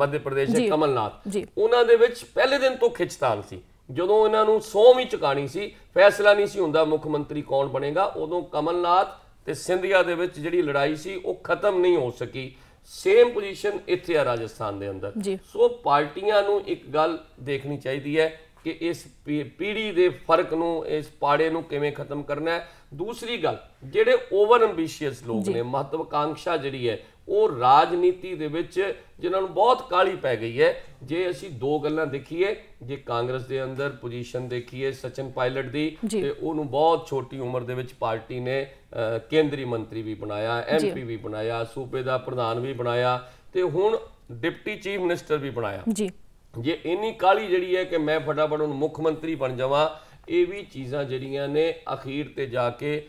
Speaker 2: ਮੱਧ ਪ੍ਰਦੇਸ਼ ਦੇ ਕਮਲਨਾਥ ਉਹਨਾਂ ਦੇ ਵਿੱਚ ਪਹਿਲੇ ਦਿਨ ਤੋਂ ਖਿੱਚਤਾਨ ਸੀ ਜਦੋਂ ਇਹਨਾਂ ਨੂੰ ਸੋਮ ਚੁਕਾਣੀ ਸੀ ਫੈਸਲਾ ਨਹੀਂ ਸੀ ਹੁੰਦਾ ਮੁੱਖ ਮੰਤਰੀ ਕੌਣ ਬਣੇਗਾ ਉਦੋਂ ਕਮਲਨਾਥ ਤੇ ਸਿੰਧਿਆ ਦੇ ਵਿੱਚ ਜਿਹੜੀ ਲੜਾਈ ਸੀ ਉਹ ਖਤਮ ਨਹੀਂ ਹੋ ਸਕੀ ਸੇਮ ਪੋਜੀਸ਼ਨ ਇੱਥੇ ਆ ਰਾਜਸਥਾਨ ਦੇ ਅੰਦਰ ਸੋ ਪਾਰਟੀਆਂ ਨੂੰ ਇੱਕ ਗੱਲ ਦੇਖਣੀ ਚਾਹੀਦੀ ਹੈ ਕਿ ਇਸ ਪੀੜੀ ਦੇ ਫਰਕ ਨੂੰ ਇਸ ਪਾੜੇ ਨੂੰ ਕਿਵੇਂ ਖਤਮ ਕਰਨਾ ਹੈ ਦੂਸਰੀ ਗੱਲ ਜਿਹੜੇ ਓਵਰ ਐਂਬੀਸ਼ੀਅਸ ਲੋਕ ਨੇ ਮਹੱਤਵਕਾਂਖਸ਼ਾ ਜਿਹੜੀ ਹੈ ਉਹ ਰਾਜਨੀਤੀ ਦੇ ਵਿੱਚ ਜਿਨ੍ਹਾਂ ਨੂੰ ਬਹੁਤ ਕਾਲੀ ਪੈ ਗਈ ਹੈ ਜੇ ਅਸੀਂ ਦੋ ਗੱਲਾਂ ਦੇਖੀਏ ਜੇ ਕਾਂਗਰਸ ਦੇ ਅੰਦਰ ਪੋਜੀਸ਼ਨ ਦੇਖੀਏ ਸਚਨ ਪਾਇਲਟ ਦੀ ਤੇ ਉਹਨੂੰ ਬਹੁਤ ਛੋਟੀ ਉਮਰ ਦੇ ਵਿੱਚ ਪਾਰਟੀ ਨੇ ਕੇਂਦਰੀ ਮੰਤਰੀ ਵੀ ਬਣਾਇਆ ਐਮਪੀ ਵੀ ਬਣਾਇਆ ਸੂਬੇ ਦਾ ਪ੍ਰਧਾਨ ਵੀ ਬਣਾਇਆ ਤੇ ਹੁਣ ਡਿਪਟੀ ਚੀਫ ਮਿਨਿਸਟਰ ਵੀ ਬਣਾਇਆ ਜੀ ਜੇ ਇੰਨੀ ਕਾਲੀ ਜਿਹੜੀ ਹੈ ਕਿ ਮੈਂ ਫਟਾਫਟ ਉਹਨੂੰ ਮੁੱਖ ਮੰਤਰੀ ਬਣ ਜਾਵਾਂ ਇਹ ਵੀ ਚੀਜ਼ਾਂ ਜਿਹੜੀਆਂ ਨੇ ਅਖੀਰ ਤੇ ਜਾ ਕੇ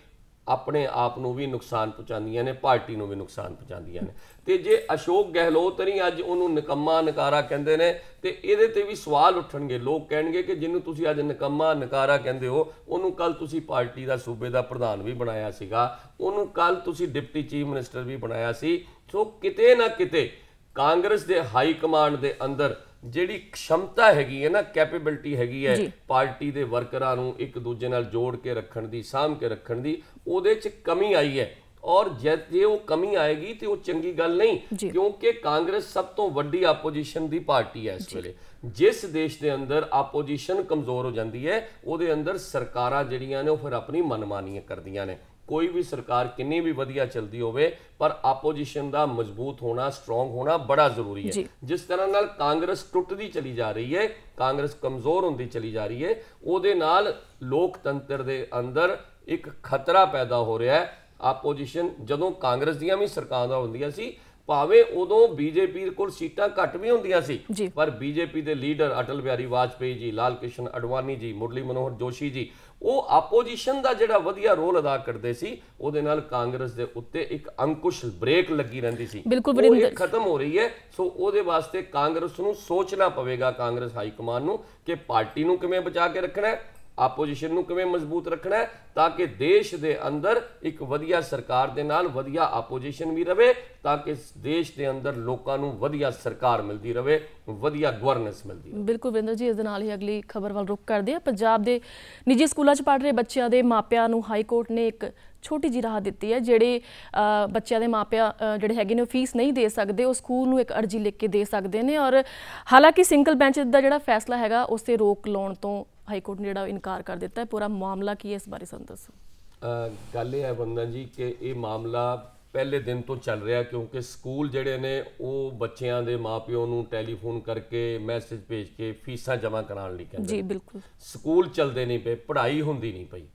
Speaker 2: ਆਪਣੇ ਆਪ ਨੂੰ ਵੀ ਨੁਕਸਾਨ ਪਹੁੰਚਾਉਂਦੀਆਂ ਨੇ ਪਾਰਟੀ ਨੂੰ ਵੀ ਨੁਕਸਾਨ ਪਹੁੰਚਾਉਂਦੀਆਂ ਨੇ ਤੇ ਜੇ ਅਸ਼ੋਕ ਗਹਿਲੋਤ ਨਹੀਂ ਅੱਜ ਉਹਨੂੰ ਨਿਕੰਮਾ ਨਕਾਰਾ ਕਹਿੰਦੇ ਨੇ ਤੇ ਇਹਦੇ ਤੇ ਵੀ ਸਵਾਲ ਉੱਠਣਗੇ ਲੋਕ ਕਹਿਣਗੇ ਕਿ ਜਿਹਨੂੰ ਤੁਸੀਂ ਅੱਜ ਨਿਕੰਮਾ ਨਕਾਰਾ ਕਹਿੰਦੇ ਹੋ ਉਹਨੂੰ ਕੱਲ ਤੁਸੀਂ ਪਾਰਟੀ ਦਾ ਸੂਬੇ ਦਾ ਪ੍ਰਧਾਨ ਵੀ ਬਣਾਇਆ ਸੀਗਾ ਉਹਨੂੰ ਕੱਲ ਤੁਸੀਂ ਡਿਪਟੀ ਚੀਫ ਮਿਨਿਸਟਰ ਵੀ ਬਣਾਇਆ ਸੀ ਸੋ ਕਿਤੇ ਨਾ ਕਿਤੇ ਕਾਂਗਰਸ ਦੇ ਹਾਈ ਕਮਾਂਡ ਦੇ ਅੰਦਰ ਜਿਹੜੀ ਸ਼ਮਤਾ ਹੈਗੀ ਹੈ ਨਾ ਕੈਪੇਬਿਲਿਟੀ ਹੈਗੀ ਹੈ ਪਾਰਟੀ ਦੇ ਵਰਕਰਾਂ ਨੂੰ ਇੱਕ ਦੂਜੇ ਨਾਲ ਜੋੜ ਕੇ ਰੱਖਣ ਦੀ ਸਾਂਭ ਕੇ ਰੱਖਣ ਦੀ ਉਹਦੇ 'ਚ ਕਮੀ ਆਈ ਹੈ ਔਰ ਜੇ ਉਹ ਕਮੀ ਆਏਗੀ ਤੇ ਉਹ ਚੰਗੀ ਗੱਲ ਨਹੀਂ ਕਿਉਂਕਿ ਕਾਂਗਰਸ ਸਭ ਤੋਂ ਵੱਡੀ ਆਪੋਜੀਸ਼ਨ ਦੀ ਪਾਰਟੀ ਹੈ ਇਸ ਵੇਲੇ ਜਿਸ ਦੇਸ਼ ਦੇ ਅੰਦਰ ਆਪੋਜੀਸ਼ਨ ਕਮਜ਼ੋਰ ਹੋ ਜਾਂਦੀ ਹੈ ਉਹਦੇ ਅੰਦਰ ਸਰਕਾਰਾਂ ਜਿਹੜੀਆਂ ਨੇ ਉਹ ਫਿਰ ਆਪਣੀ ਮਨਮਾਨੀਆਂ ਕਰਦੀਆਂ ਨੇ ਕੋਈ ਵੀ ਸਰਕਾਰ ਕਿੰਨੀ ਵੀ ਵਧੀਆ ਚਲਦੀ ਹੋਵੇ ਪਰ ਆਪੋਜੀਸ਼ਨ ਦਾ ਮਜ਼ਬੂਤ ਹੋਣਾ ਸਟਰੋਂਗ ਹੋਣਾ ਬੜਾ ਜ਼ਰੂਰੀ ਹੈ ਜਿਸ ਤਰ੍ਹਾਂ ਨਾਲ ਕਾਂਗਰਸ ਟੁੱਟਦੀ ਚਲੀ ਜਾ ਰਹੀ ਹੈ ਕਾਂਗਰਸ ਕਮਜ਼ੋਰ ਹੁੰਦੀ ਚਲੀ ਜਾ ਰਹੀ ਹੈ ਉਹਦੇ ਨਾਲ ਲੋਕਤੰਤਰ ਦੇ ਅੰਦਰ ਇੱਕ ਖਤਰਾ ਪੈਦਾ ਹੋ ਰਿਹਾ ਹੈ ਆਪੋਜੀਸ਼ਨ ਜਦੋਂ ਕਾਂਗਰਸ ਦੀਆਂ ਵੀ ਸਰਕਾਰਾਂ ਹੁੰਦੀਆਂ ਸੀ ਭਾਵੇਂ ਉਦੋਂ ਬੀਜੇਪੀ ਕੋਲ ਸੀਟਾਂ ਘੱਟ ਵੀ ਹੁੰਦੀਆਂ ਸੀ ਪਰ ਬੀਜੇਪੀ ਦੇ ਲੀਡਰ ਅਟਲ ਬਿਹਾਰੀ ਵਾਜਪੇਈ ਜੀ ਲਾਲ ਕ੍ਰਿਸ਼ਨ ਅਡਵਾਨੀ ਜੀ ਮੁਰਲੀ ਮਨੋਹਰ ਜੋਸ਼ੀ ਜੀ ਉਹ ਆਪੋਜੀਸ਼ਨ ਦਾ ਜਿਹੜਾ ਵਧੀਆ ਰੋਲ ਅਦਾ ਕਰਦੇ ਸੀ ਉਹਦੇ ਨਾਲ ਕਾਂਗਰਸ ਦੇ ਉੱਤੇ ਇੱਕ ਅੰਕੁਸ਼ ਬ੍ਰੇਕ ਲੱਗੀ ਰਹਿੰਦੀ ਸੀ ਉਹ ਖਤਮ ਹੋ ਰਹੀ ਹੈ ਸੋ ਉਹਦੇ ਵਾਸਤੇ ਕਾਂਗਰਸ ਨੂੰ ਸੋਚਣਾ ਪਵੇਗਾ ਕਾਂਗਰਸ ਹਾਈ ਕਮਾਨ ਨੂੰ ਕਿ ਪਾਰਟੀ ਨੂੰ ਕਿਵੇਂ ਬਚਾ ਕੇ ਰੱਖਣਾ ਹੈ ਆਪੋਜੀਸ਼ਨ ਨੂੰ ਕਿਵੇਂ ਮਜ਼ਬੂਤ ਰੱਖਣਾ ਹੈ ਤਾਂ ਕਿ ਦੇਸ਼ ਦੇ ਅੰਦਰ ਇੱਕ ਵਧੀਆ ਸਰਕਾਰ ਦੇ ਨਾਲ ਵਧੀਆ ਆਪੋਜੀਸ਼ਨ ਵੀ ਰਵੇ ਤਾਂ ਕਿ ਦੇਸ਼ ਦੇ ਅੰਦਰ ਲੋਕਾਂ ਨੂੰ ਵਧੀਆ ਸਰਕਾਰ ਮਿਲਦੀ ਰਵੇ ਵਧੀਆ ਗਵਰਨੈਂਸ ਮਿਲਦੀ
Speaker 1: ਰਵੇ ਬਿਲਕੁਲ ਵਿੰਦਰ ਜੀ ਇਸ ਦੇ ਨਾਲ ਹੀ ਅਗਲੀ ਖਬਰ ਵੱਲ ਰੁਕ ਕਰਦੇ ਆ ਪੰਜਾਬ ਦੇ ਨਿੱਜੀ ਸਕੂਲਾਂ 'ਚ ਪੜ੍ਹ ਰਹੇ ਬੱਚਿਆਂ ਦੇ ਮਾਪਿਆਂ ਨੂੰ ਹਾਈ ਕੋਰਟ ਨੇ ਇੱਕ ਛੋਟੀ ਜਿਹੀ ਰਾਹ ਦਿੱਤੀ ਹੈ ਜਿਹੜੇ ਬੱਚਿਆਂ ਦੇ ਮਾਪਿਆਂ ਜਿਹੜੇ ਹੈਗੇ ਨੇ ਉਹ ਫੀਸ ਨਹੀਂ ਦੇ ਸਕਦੇ ਉਹ ਸਕੂਲ ਨੂੰ ਇੱਕ ਅਰਜ਼ੀ ਲਿਖ ਕੇ ਦੇ ਸਕਦੇ ਨੇ ਔਰ ਹਾਲਾਂਕਿ ਸਿੰਗਲ ਬੈਂਚ ਦਾ ਜਿਹੜਾ ਫੈਸਲਾ ਹੈਗਾ ਉਸ ਤੇ ਰੋਕ ਲਾਉਣ ਤੋਂ ਹਾਈ ਕੋਰਟ ਨੇ ਜਿਹੜਾ ਇਨਕਾਰ ਕਰ ਦਿੱਤਾ ਹੈ ਪੂਰਾ ਮਾਮਲਾ ਕੀ ਹੈ ਇਸ ਬਾਰੇ ਸਾਨੂੰ ਦੱਸੋ
Speaker 2: ਗੱਲ ਇਹ ਹੈ ਬੰਦਨਾ ਜੀ ਕਿ ਇਹ ਮਾਮਲਾ ਪਹਿਲੇ ਦਿਨ ਤੋਂ ਚੱਲ ਰਿਹਾ ਕਿਉਂਕਿ ਸਕੂਲ ਜਿਹੜੇ ਨੇ ਉਹ ਬੱਚਿਆਂ ਦੇ ਮਾਪਿਓ ਨੂੰ ਟੈਲੀਫੋਨ ਕਰਕੇ ਮੈਸੇਜ ਭੇਜ ਕੇ ਫੀਸਾਂ ਜਮ੍ਹਾਂ ਕਰਾਉਣ ਲਈ ਕਹਿੰਦੇ ਜੀ ਬਿਲਕੁਲ ਸਕੂਲ ਚੱਲਦੇ ਨਹੀਂ ਪਏ ਪੜ੍ਹਾਈ ਹੁੰਦੀ ਨਹੀਂ ਪਈ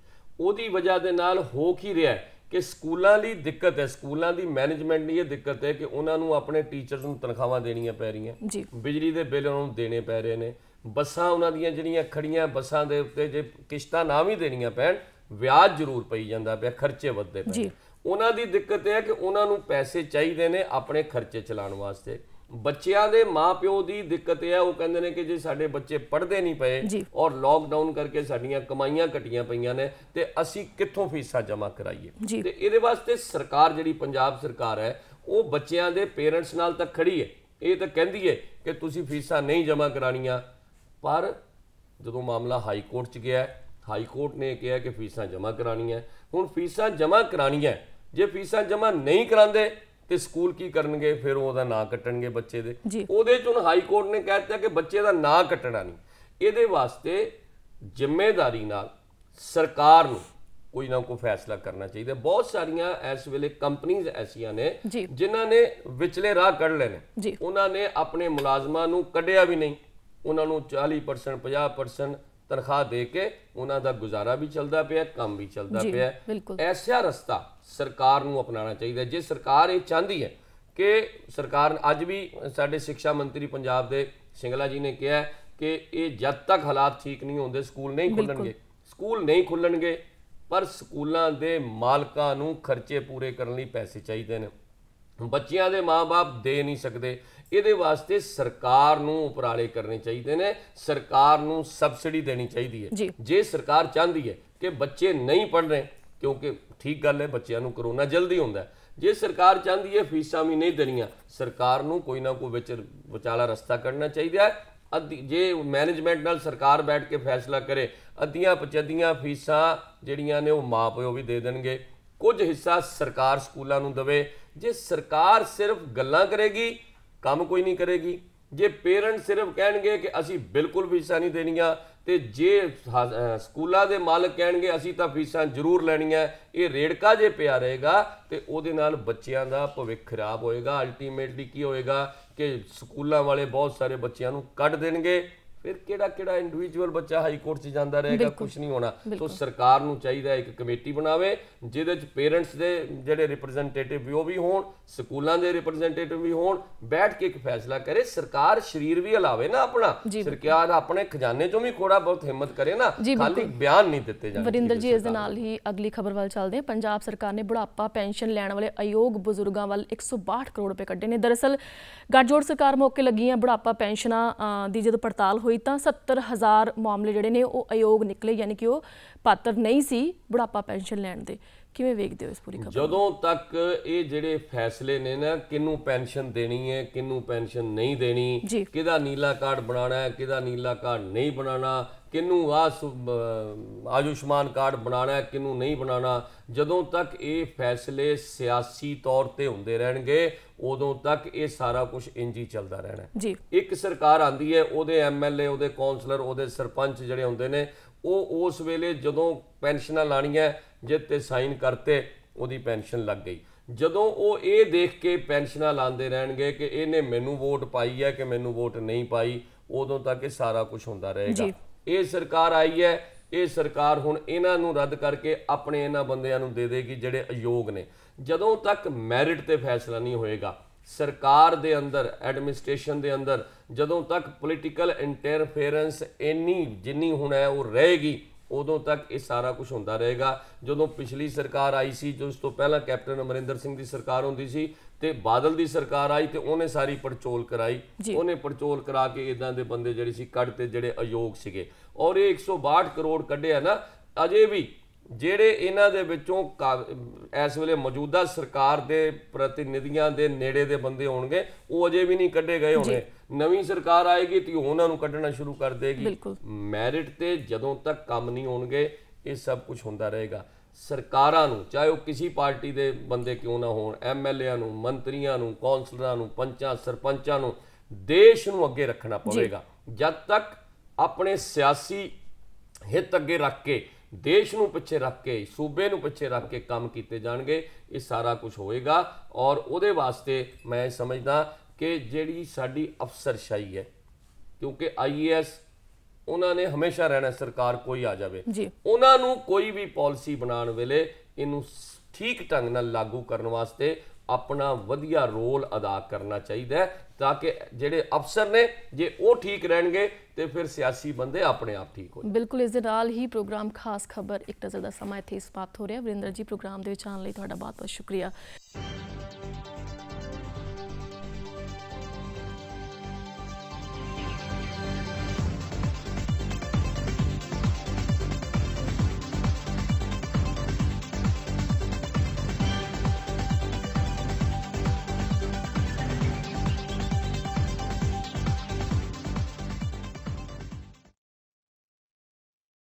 Speaker 2: ਉਹਦੀ ਵਜ੍ਹਾ ਦੇ ਨਾਲ ਹੋ ਕੀ ਰਿਹਾ ਕਿ ਸਕੂਲਾਂ ਲਈ ਦਿੱਕਤ ਹੈ ਸਕੂਲਾਂ ਦੀ ਮੈਨੇਜਮੈਂਟ ਲਈ ਇਹ ਦਿੱਕਤ ਹੈ ਕਿ ਉਹਨਾਂ ਨੂੰ ਆਪਣੇ ਟੀਚਰਸ ਨੂੰ ਤਨਖਾਹਾਂ ਦੇਣੀਆਂ ਪੈ ਰਹੀਆਂ ਬਿਜਲੀ ਦੇ ਬਿੱਲ ਉਹਨਾਂ ਨੂੰ ਦੇਣੇ ਪੈ ਰਹੇ ਨੇ ਬੱਸਾਂ ਉਹਨਾਂ ਦੀਆਂ ਜਿਹੜੀਆਂ ਖੜੀਆਂ ਬੱਸਾਂ ਦੇ ਉੱਤੇ ਜੇ ਕਿਸ਼ਤਾਂ ਨਾ ਵੀ ਦੇਣੀਆਂ ਪੈਣ ਵਿਆਜ ਜ਼ਰੂਰ ਪਈ ਜਾਂਦਾ ਪਿਆ ਖਰਚੇ ਵੱਧਦੇ ਪਏ ਉਹਨਾਂ ਦੀ ਦਿੱਕਤ ਇਹ ਹੈ ਕਿ ਉਹਨਾਂ ਨੂੰ ਪੈਸੇ ਚਾਹੀਦੇ ਨੇ ਆਪਣੇ ਖਰਚੇ ਚਲਾਉਣ ਵਾਸਤੇ ਬੱਚਿਆਂ ਦੇ ਮਾਪਿਓ ਦੀ ਦਿੱਕਤ ਇਹ ਹੈ ਉਹ ਕਹਿੰਦੇ ਨੇ ਕਿ ਜੇ ਸਾਡੇ ਬੱਚੇ ਪੜ੍ਹਦੇ ਨਹੀਂ ਪਏ ਔਰ ਲਾਕਡਾਊਨ ਕਰਕੇ ਸਾਡੀਆਂ ਕਮਾਈਆਂ ਘਟੀਆਂ ਪਈਆਂ ਨੇ ਤੇ ਅਸੀਂ ਕਿੱਥੋਂ ਫੀਸਾਂ ਜਮ੍ਹਾਂ ਕਰਾਈਏ ਤੇ ਇਹਦੇ ਵਾਸਤੇ ਸਰਕਾਰ ਜਿਹੜੀ ਪੰਜਾਬ ਸਰਕਾਰ ਹੈ ਉਹ ਬੱਚਿਆਂ ਦੇ ਪੇਰੈਂਟਸ ਨਾਲ ਤਾਂ ਖੜੀ ਹੈ ਇਹ ਤਾਂ ਕਹਿੰਦੀ ਹੈ ਕਿ ਤੁਸੀਂ ਫੀਸਾਂ ਨਹੀਂ ਜਮ੍ਹਾਂ ਕਰਾਣੀਆਂ ਪਰ ਜਦੋਂ ਮਾਮਲਾ ਹਾਈ ਕੋਰਟ 'ਚ ਗਿਆ ਹਾਈ ਕੋਰਟ ਨੇ ਕਿਹਾ ਕਿ ਫੀਸਾਂ ਜਮ੍ਹਾਂ ਕਰਾਣੀਆਂ ਹੁਣ ਫੀਸਾਂ ਜਮ੍ਹਾਂ ਕਰਾਣੀਆਂ ਜੇ ਫੀਸਾਂ ਜਮ੍ਹਾਂ ਨਹੀਂ ਕਰਾਉਂਦੇ ਤੇ ਸਕੂਲ ਕੀ ਕਰਨਗੇ ਫਿਰ ਉਹਦਾ ਨਾਂ ਕੱਟਣਗੇ ਬੱਚੇ ਦੇ ਉਹਦੇ 'ਚ ਹੁਣ ਹਾਈ ਕੋਰਟ ਨੇ ਕਹਿ ਦਿੱਤਾ ਕਿ ਬੱਚੇ ਦਾ ਨਾਂ ਕੱਟਣਾ ਨਹੀਂ ਇਹਦੇ ਵਾਸਤੇ ਜ਼ਿੰਮੇਵਾਰੀ ਨਾਲ ਸਰਕਾਰ ਨੂੰ ਕੋਈ ਨਾ ਕੋਈ ਫੈਸਲਾ ਕਰਨਾ ਚਾਹੀਦਾ ਬਹੁਤ ਸਾਰੀਆਂ ਇਸ ਵੇਲੇ ਕੰਪਨੀਆਂ ਐਸੀਆਂ ਨੇ ਜਿਨ੍ਹਾਂ ਨੇ ਵਿਚਲੇ ਰਾਹ ਕੱਢ ਲੈਣੇ ਉਹਨਾਂ ਨੇ ਆਪਣੇ ਮੁਲਾਜ਼ਮਾਂ ਨੂੰ ਕੱਢਿਆ ਵੀ ਨਹੀਂ ਉਹਨਾਂ ਨੂੰ 40% 50% ਤਨਖਾਹ ਦੇ ਕੇ ਉਹਨਾਂ ਦਾ ਗੁਜ਼ਾਰਾ ਵੀ ਚੱਲਦਾ ਪਿਆ ਕੰਮ ਵੀ ਚੱਲਦਾ ਪਿਆ ਐਸਾ ਰਸਤਾ ਸਰਕਾਰ ਨੂੰ ਅਪਣਾਉਣਾ ਚਾਹੀਦਾ ਜੇ ਸਰਕਾਰ ਇਹ ਚਾਹੁੰਦੀ ਹੈ ਕਿ ਸਰਕਾਰ ਅੱਜ ਵੀ ਸਾਡੇ ਸਿੱਖਿਆ ਮੰਤਰੀ ਪੰਜਾਬ ਦੇ ਸਿੰਗਲਾ ਜੀ ਨੇ ਕਿਹਾ ਕਿ ਇਹ ਜਦ ਤੱਕ ਹਾਲਾਤ ਠੀਕ ਨਹੀਂ ਹੁੰਦੇ ਸਕੂਲ ਨਹੀਂ ਖੁੱਲਣਗੇ ਸਕੂਲ ਨਹੀਂ ਖੁੱਲਣਗੇ ਪਰ ਸਕੂਲਾਂ ਦੇ ਮਾਲਕਾਂ ਨੂੰ ਖਰਚੇ ਪੂਰੇ ਕਰਨ ਲਈ ਪੈਸੇ ਚਾਹੀਦੇ ਨੇ ਬੱਚਿਆਂ ਦੇ ਮਾਪੇ ਦੇ ਨਹੀਂ ਸਕਦੇ ਇਹਦੇ ਵਾਸਤੇ ਸਰਕਾਰ ਨੂੰ ਉਪਰਾਲੇ ਕਰਨੇ ਚਾਹੀਦੇ ਨੇ ਸਰਕਾਰ ਨੂੰ ਸਬਸਿਡੀ ਦੇਣੀ ਚਾਹੀਦੀ ਹੈ ਜੇ ਸਰਕਾਰ ਚਾਹੁੰਦੀ ਹੈ ਕਿ ਬੱਚੇ ਨਹੀਂ ਪੜ ਰਹੇ ਕਿਉਂਕਿ ਠੀਕ ਗੱਲ ਹੈ ਬੱਚਿਆਂ ਨੂੰ ਕਰੋਨਾ ਜਲਦੀ ਹੁੰਦਾ ਜੇ ਸਰਕਾਰ ਚਾਹੁੰਦੀ ਹੈ ਫੀਸਾਂ ਵੀ ਨਹੀਂ ਦੇਣੀਆਂ ਸਰਕਾਰ ਨੂੰ ਕੋਈ ਨਾ ਕੋਈ ਵਿੱਚ ਵਿਚਾਲਾ ਰਸਤਾ ਕਰਨਾ ਚਾਹੀਦਾ ਹੈ ਅੱਧੀ ਜੇ ਮੈਨੇਜਮੈਂਟ ਨਾਲ ਸਰਕਾਰ ਬੈਠ ਕੇ ਫੈਸਲਾ ਕਰੇ ਅੱਧੀਆਂ ਪਚੱਧੀਆਂ ਫੀਸਾਂ ਜਿਹੜੀਆਂ ਨੇ ਉਹ ਮਾਪਿਓ ਵੀ ਦੇ ਦੇਣਗੇ ਕੁਝ ਹਿੱਸਾ ਸਰਕਾਰ ਸਕੂਲਾਂ ਨੂੰ ਦੇਵੇ ਜੇ ਸਰਕਾਰ ਸਿਰਫ ਗੱਲਾਂ ਕਰੇਗੀ ਕੰਮ ਕੋਈ ਨਹੀਂ ਕਰੇਗੀ ਜੇ ਪੇਰੈਂਟ ਸਿਰਫ ਕਹਿਣਗੇ ਕਿ ਅਸੀਂ ਬਿਲਕੁਲ ਫੀਸਾਂ ਨਹੀਂ ਦੇਣੀਆਂ ਤੇ ਜੇ ਸਕੂਲਾਂ ਦੇ ਮਾਲਕ ਕਹਿਣਗੇ ਅਸੀਂ ਤਾਂ ਫੀਸਾਂ ਜ਼ਰੂਰ ਲੈਣੀਆਂ ਇਹ ਰੇੜਕਾ ਜੇ ਪਿਆ ਰਹੇਗਾ ਤੇ ਉਹਦੇ ਨਾਲ ਬੱਚਿਆਂ ਦਾ ਭਵਿੱਖ ਖਰਾਬ ਹੋਏਗਾ ਅਲਟੀਮੇਟਲੀ ਕੀ ਹੋਏਗਾ ਕਿ ਸਕੂਲਾਂ ਵਾਲੇ ਬਹੁਤ ਸਾਰੇ ਬੱਚਿਆਂ ਨੂੰ ਕੱਢ ਦੇਣਗੇ ਫਿਰ ਕਿਹੜਾ ਕਿਹੜਾ ਇੰਡੀਵਿਜੂਅਲ ਬੱਚਾ ਹਾਈ ਕੋਰਟ 'ਚ ਜਾਂਦਾ ਰਹੇਗਾ ਕੁਝ ਨਹੀਂ ਹੋਣਾ ਸੋ ਸਰਕਾਰ ਨੂੰ ਚਾਹੀਦਾ ਇੱਕ ਕਮੇਟੀ ਬਣਾਵੇ ਜਿਹਦੇ 'ਚ ਪੇਰੈਂਟਸ ਦੇ ਜਿਹੜੇ ਰਿਪਰੈਜ਼ੈਂਟੇਟਿਵ ਵੀ ਉਹ ਵੀ ਹੋਣ ਸਕੂਲਾਂ ਦੇ ਰਿਪਰੈਜ਼ੈਂਟੇਟਿਵ ਵੀ ਹੋਣ ਬੈਠ ਕੇ ਇੱਕ ਫੈਸਲਾ ਕਰੇ ਸਰਕਾਰ ਸ਼ਰੀਰ ਵੀ ਹਲਾਵੇ ਨਾ ਆਪਣਾ ਸਰਕਾਰ ਆਪਣੇ ਖਜ਼ਾਨੇ 'ਚੋਂ ਵੀ ਥੋੜਾ ਬਹੁਤ ਹਿੰਮਤ ਕਰੇ ਨਾ ਖਾਲੀ ਬਿਆਨ ਨਹੀਂ ਦਿੱਤੇ ਜਾਂਦੇ ਵਰਿੰਦਰ ਜੀ
Speaker 1: ਇਸ ਦੇ ਨਾਲ ਹੀ ਅਗਲੀ ਖਬਰ ਵੱਲ ਚੱਲਦੇ ਹਾਂ ਪੰਜਾਬ ਸਰਕਾਰ ਨੇ ਬੁਢਾਪਾ ਪੈਨਸ਼ਨ ਲੈਣ ਵਾਲੇ ਅਯੋਗ ਬਜ਼ੁਰਗਾਂ ਵੱਲ 162 ਕਰੋੜ ਰੁਪਏ ਕੱਢੇ ਨੇ ਦਰਅਸਲ ਗੱਜੋੜ ਸਰਕਾਰ ਮੌਕੇ ਲੱਗੀਆਂ ਬੁਢਾਪਾ ਪੈਨਸ਼ਨਾਂ ਦੀ ਜਦੋਂ ਪੜਤਾਲ ਹੋਈ ਹੋਈ ਤਾਂ 70000 ਮਾਮਲੇ ਜਿਹੜੇ ਨੇ ਉਹ ਅਯੋਗ ਨਿਕਲੇ ਯਾਨੀ ਕਿ ਉਹ ਪਾਤਰ ਨਹੀਂ ਸੀ ਬੁਢਾਪਾ ਪੈਨਸ਼ਨ ਲੈਣ ਦੇ ਕਿਵੇਂ ਵੇਖਦੇ ਹੋ ਇਸ ਪੂਰੀ ਖਬਰ
Speaker 2: ਜਦੋਂ ਤੱਕ ਇਹ ਜਿਹੜੇ ਫੈਸਲੇ ਨੇ ਨਾ ਕਿੰਨੂੰ ਪੈਨਸ਼ਨ ਦੇਣੀ ਹੈ ਕਿੰਨੂੰ ਪੈਨਸ਼ਨ ਨਹੀਂ ਦੇਣੀ ਕਿਹਦਾ ਨੀਲਾ ਕਾਰਡ ਬਣਾਉਣਾ ਹੈ ਕਿਹਦਾ ਨੀਲਾ ਕਾਰਡ ਨਹੀਂ ਬਣਾਉਣਾ ਕਿਨੂੰ ਆ ਆਯੁਸ਼ਮਾਨ ਕਾਰਡ ਬਣਾਣਾ ਹੈ ਕਿਨੂੰ ਨਹੀਂ ਬਣਾਣਾ ਜਦੋਂ ਤੱਕ ਇਹ ਫੈਸਲੇ ਸਿਆਸੀ ਤੌਰ ਤੇ ਹੁੰਦੇ ਰਹਿਣਗੇ ਉਦੋਂ ਤੱਕ ਇਹ ਸਾਰਾ ਕੁਝ ਇੰਜ ਹੀ ਚੱਲਦਾ ਰਹਿਣਾ ਇੱਕ ਸਰਕਾਰ ਆਂਦੀ ਹੈ ਉਹਦੇ ਐਮਐਲਏ ਉਹਦੇ ਕਾਉਂਸਲਰ ਉਹਦੇ ਸਰਪੰਚ ਜਿਹੜੇ ਹੁੰਦੇ ਨੇ ਉਹ ਉਸ ਵੇਲੇ ਜਦੋਂ ਪੈਨਸ਼ਨਾਂ ਲਾਣੀਆਂ ਜੇ ਤੇ ਸਾਈਨ ਕਰਤੇ ਉਹਦੀ ਪੈਨਸ਼ਨ ਲੱਗ ਗਈ ਜਦੋਂ ਉਹ ਇਹ ਦੇਖ ਕੇ ਪੈਨਸ਼ਨਾਂ ਲਾਉਂਦੇ ਰਹਿਣਗੇ ਕਿ ਇਹਨੇ ਮੈਨੂੰ ਵੋਟ ਪਾਈ ਹੈ ਕਿ ਮੈਨੂੰ ਵੋਟ ਨਹੀਂ ਪਾਈ ਉਦੋਂ ਤੱਕ ਇਹ ਸਾਰਾ ਕੁਝ ਹੁੰਦਾ ਰਹੇਗਾ ਜੀ ਇਹ ਸਰਕਾਰ ਆਈ ਹੈ ਇਹ ਸਰਕਾਰ ਹੁਣ ਇਹਨਾਂ ਨੂੰ ਰੱਦ ਕਰਕੇ ਆਪਣੇ ਇਹਨਾਂ ਬੰਦਿਆਂ ਨੂੰ ਦੇ ਦੇਗੀ ਜਿਹੜੇ ਅਯੋਗ ਨੇ ਜਦੋਂ ਤੱਕ ਮੈਰਿਟ ਤੇ ਫੈਸਲਾ ਨਹੀਂ ਹੋਏਗਾ ਸਰਕਾਰ ਦੇ ਅੰਦਰ ਐਡਮਿਨਿਸਟ੍ਰੇਸ਼ਨ ਦੇ ਅੰਦਰ ਜਦੋਂ ਤੱਕ ਪੋਲੀਟੀਕਲ ਇੰਟਰਫੇਰੈਂਸ ਇੰਨੀ ਜਿੰਨੀ ਹੁਣ ਹੈ ਉਹ ਰਹੇਗੀ ਉਦੋਂ ਤੱਕ ਇਹ ਸਾਰਾ ਕੁਝ ਹੁੰਦਾ ਰਹੇਗਾ ਜਦੋਂ ਪਿਛਲੀ ਸਰਕਾਰ ਆਈ ਸੀ ਜੋ ਉਸ ਤੋਂ ਪਹਿਲਾਂ ਕੈਪਟਨ ਅਮਰਿੰਦਰ ਸਿੰਘ ਦੀ ਸਰਕਾਰ ਹੁੰਦੀ ਸੀ ਤੇ ਬਾਦਲ ਦੀ ਸਰਕਾਰ ਆਈ ਤੇ ਉਹਨੇ ਸਾਰੀ ਪਰਚੋਲ ਕਰਾਈ ਉਹਨੇ ਪਰਚੋਲ ਕਰਾ ਕੇ ਇਦਾਂ ਦੇ ਬੰਦੇ ਜਿਹੜੇ ਸੀ ਕੱਢ ਤੇ ਜਿਹੜੇ ਅਯੋਗ ਸੀਗੇ ਔਰ ਇਹ 162 ਕਰੋੜ ਕੱਢਿਆ ਨਾ ਅਜੇ ਵੀ ਜਿਹੜੇ ਇਹਨਾਂ ਦੇ ਵਿੱਚੋਂ ਇਸ ਵੇਲੇ ਮੌਜੂਦਾ ਸਰਕਾਰ ਦੇ ਪ੍ਰਤੀਨਿਧੀਆਂ ਦੇ ਨੇੜੇ ਦੇ ਬੰਦੇ ਹੋਣਗੇ ਉਹ ਅਜੇ ਵੀ ਨਹੀਂ ਕੱਢੇ ਗਏ ਹੋਣੇ ਨਵੀਂ ਸਰਕਾਰ ਆਏਗੀ ਤੇ ਉਹਨਾਂ ਨੂੰ ਕੱਢਣਾ ਸ਼ੁਰੂ ਕਰ ਦੇਗੀ ਮੈਰਿਟ ਤੇ ਜਦੋਂ ਤੱਕ ਕੰਮ ਨਹੀਂ ਹੋਣਗੇ ਇਹ ਸਭ ਕੁਝ ਹੁੰਦਾ ਰਹੇਗਾ ਸਰਕਾਰਾਂ ਨੂੰ ਚਾਹੇ ਉਹ ਕਿਸੇ ਪਾਰਟੀ ਦੇ ਬੰਦੇ ਕਿਉਂ ਨਾ ਹੋਣ ਐਮਐਲਏਆਂ ਨੂੰ ਮੰਤਰੀਆਂ ਨੂੰ ਕੌਂਸਲਰਾਂ ਨੂੰ ਪੰਚਾਂ ਸਰਪੰਚਾਂ ਨੂੰ ਦੇਸ਼ ਨੂੰ ਅੱਗੇ ਰੱਖਣਾ ਪਵੇਗਾ ਜਦ ਤੱਕ ਆਪਣੇ ਸਿਆਸੀ ਹਿੱਤ ਅੱਗੇ ਰੱਖ ਕੇ ਦੇਸ਼ ਨੂੰ ਪਿੱਛੇ ਰੱਖ ਕੇ ਸੂਬੇ ਨੂੰ ਪਿੱਛੇ ਰੱਖ ਕੇ ਕੰਮ ਕੀਤੇ ਜਾਣਗੇ ਇਹ ਸਾਰਾ ਕੁਝ ਹੋਏਗਾ ਔਰ ਉਹਦੇ ਵਾਸਤੇ ਮੈਂ ਸਮਝਦਾ ਕਿ ਜਿਹੜੀ ਸਾਡੀ ਅਫਸਰਸ਼ਾਹੀ ਹੈ ਕਿਉਂਕਿ ਆਈਏਐਸ ਉਹਨਾਂ ਨੇ ਹਮੇਸ਼ਾ ਰਹਿਣਾ ਸਰਕਾਰ ਕੋਈ ਆ ਜਾਵੇ ਉਹਨਾਂ ਨੂੰ ਕੋਈ ਵੀ ਪਾਲਿਸੀ ਬਣਾਉਣ ਵੇਲੇ ਇਹਨੂੰ ਠੀਕ ਢੰਗ ਨਾਲ ਲਾਗੂ ਕਰਨ ਵਾਸਤੇ ਆਪਣਾ ਵਧੀਆ ਰੋਲ ਅਦਾ ਕਰਨਾ ਚਾਹੀਦਾ ਹੈ ਤਾਂ ਕਿ ਜਿਹੜੇ ਅਫਸਰ ਨੇ ਜੇ ਉਹ ਠੀਕ ਰਹਿਣਗੇ ਤੇ ਫਿਰ ਸਿਆਸੀ ਬੰਦੇ ਆਪਣੇ ਆਪ ਠੀਕ ਹੋ
Speaker 1: ਬਿਲਕੁਲ ਇਸ ਦੇ ਨਾਲ ਹੀ ਪ੍ਰੋਗਰਾਮ ਖਾਸ ਖਬਰ ਇੱਕ ਨਜ਼ਰ ਦਾ ਸਮਾਂ ਇੱਥੇ ਸਮਾਪਤ ਹੋ ਰਿਹਾ ਵਰਿੰਦਰ ਜੀ ਪ੍ਰੋਗਰਾਮ ਦੇ ਵਿੱਚ ਆਉਣ ਲਈ ਤੁਹਾਡਾ ਬਹੁਤ ਬਹੁਤ ਸ਼ੁਕਰੀਆ